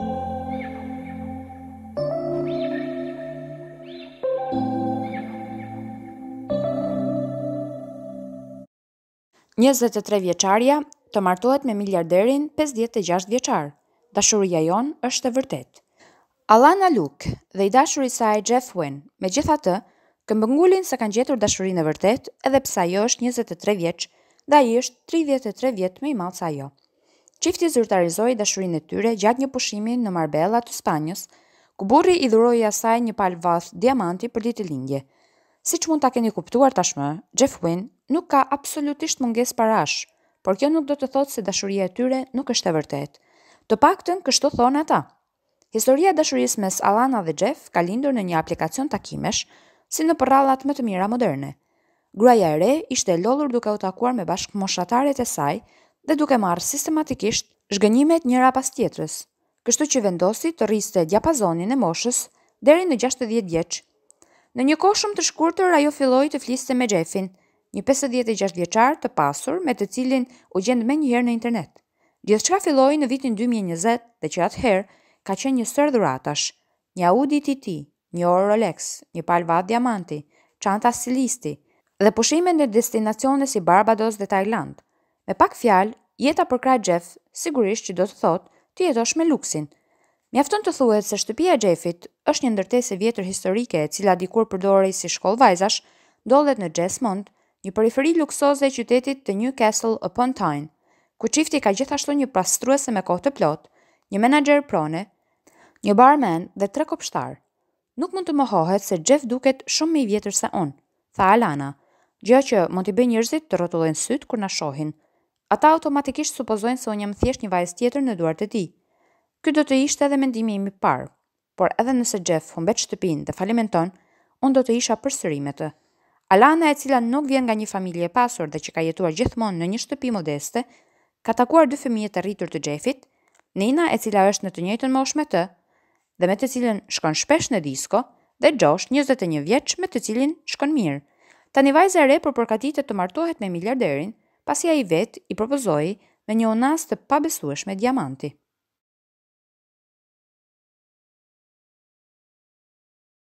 23 vjeqarja të martohet me miljarderin 56 vjeqar. Dashuria jon është e vërtet. Alana Luke dhe i dashur i saj Jeff Wynn, me gjitha të, këmbëngullin se kanë gjetur dashurin e vërtet edhe psa jo është 23 vjeq dhe i është 33 vjet me i malë sa jo qifti zyrtarizoi dashurinë e tyre gjatë një pushimi në Marbella të Spanjës, ku burri i dhuroi asaj një palë vath diamanti për ditë lindje. Siç mund ta keni kuptuar tashmë, Jeff Wynn nuk ka absolutisht mungesë parash, por kjo nuk do të thotë se dashuria e tyre nuk është e vërtetë. Të paktën kështu thonë ata. Historia dashurisë mes Alana dhe Jeff ka lindur në një aplikacion takimesh, si në përrallat më të mira moderne. Gruaja e re ishte lodhur duke u takuar me bashkë e saj, dhe duke marë sistematikisht zhgënjimet njëra pas tjetrës, kështu që vendosi të rriste diapazonin e moshës deri në 60 vjeç. Në një koshëm të shkurtër ajo filloi të fliste me Gjefin, një 56 vjeçar të pasur me të cilin u gjend më njëherë në internet. Gjithçka filloi në vitin 2020 dhe që atëherë ka qenë një sër dhuratash, një Audi TT, një Rolex, një palvat diamanti, çanta silisti, dhe pushime në destinacione si Barbados dhe Tajland. Me pak fjalë, jeta për kraj Jeff sigurisht që do të thotë të jetosh me luksin. Mjafton të thuhet se shtëpia e është një ndërtesë e vjetër historike e cila dikur përdorej si shkollë vajzash, ndodhet në Jessmont, një periferi luksoze e qytetit të Newcastle upon Tyne, ku çifti ka gjithashtu një prastruese me kohë të plot, një menaxher prone, një barman dhe tre kopshtar. Nuk mund të mohohet se Jeff duket shumë më i vjetër se onë, tha Alana, gjë që mund të bëjë njerëzit të rrotullojnë syt kur na shohin ata automatikisht supozojnë se unë jam thjesht një vajzë tjetër në duart e tij. Ky do të ishte edhe mendimi im i parë, por edhe nëse Jeff humbet shtëpinë dhe falimenton, unë do të isha përsëri me të. Alana, e cila nuk vjen nga një familje e pasur dhe që ka jetuar gjithmonë në një shtëpi modeste, ka takuar dy fëmijë të rritur të Jeffit, Nina, e cila është në të njëjtën moshë me të, dhe me të cilën shkon shpesh në disko, dhe Josh, 21 vjeç, me të cilin shkon mirë. Tani vajza e re për përkatitet të martohet me miliarderin, pasi a i vetë i propozoi me një onas të pabesueshme diamanti.